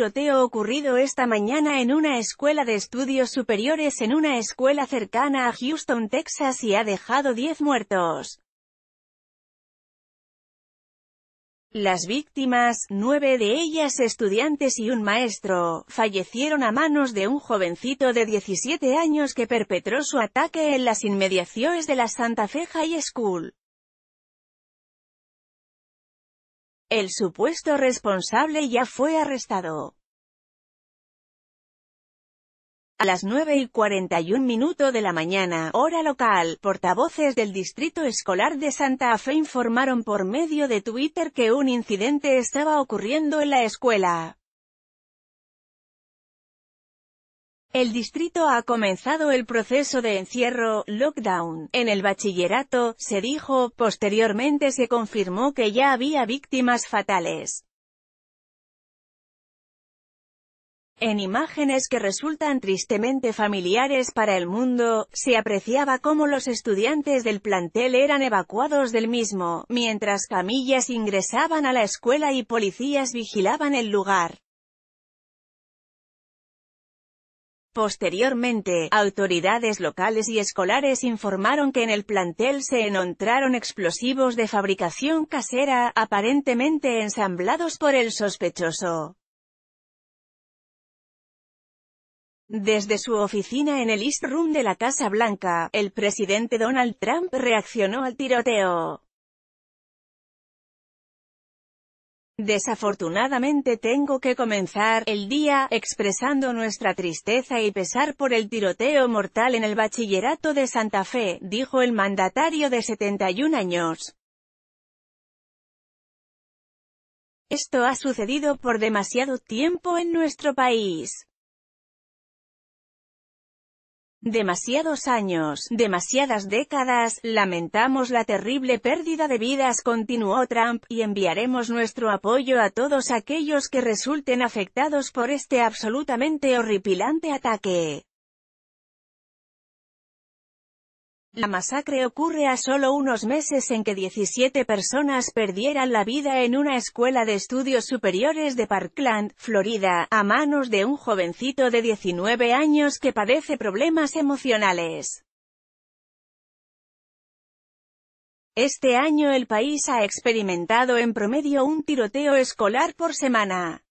tiroteo ocurrido esta mañana en una escuela de estudios superiores en una escuela cercana a Houston, Texas y ha dejado 10 muertos. Las víctimas, nueve de ellas estudiantes y un maestro, fallecieron a manos de un jovencito de 17 años que perpetró su ataque en las inmediaciones de la Santa Fe High School. El supuesto responsable ya fue arrestado. A las 9 y 41 minutos de la mañana, hora local, portavoces del Distrito Escolar de Santa Fe informaron por medio de Twitter que un incidente estaba ocurriendo en la escuela. El distrito ha comenzado el proceso de encierro, lockdown, en el bachillerato, se dijo, posteriormente se confirmó que ya había víctimas fatales. En imágenes que resultan tristemente familiares para el mundo, se apreciaba cómo los estudiantes del plantel eran evacuados del mismo, mientras camillas ingresaban a la escuela y policías vigilaban el lugar. Posteriormente, autoridades locales y escolares informaron que en el plantel se encontraron explosivos de fabricación casera, aparentemente ensamblados por el sospechoso. Desde su oficina en el East Room de la Casa Blanca, el presidente Donald Trump reaccionó al tiroteo. Desafortunadamente tengo que comenzar el día expresando nuestra tristeza y pesar por el tiroteo mortal en el bachillerato de Santa Fe, dijo el mandatario de 71 años. Esto ha sucedido por demasiado tiempo en nuestro país. Demasiados años, demasiadas décadas, lamentamos la terrible pérdida de vidas, continuó Trump, y enviaremos nuestro apoyo a todos aquellos que resulten afectados por este absolutamente horripilante ataque. La masacre ocurre a solo unos meses en que 17 personas perdieran la vida en una escuela de estudios superiores de Parkland, Florida, a manos de un jovencito de 19 años que padece problemas emocionales. Este año el país ha experimentado en promedio un tiroteo escolar por semana.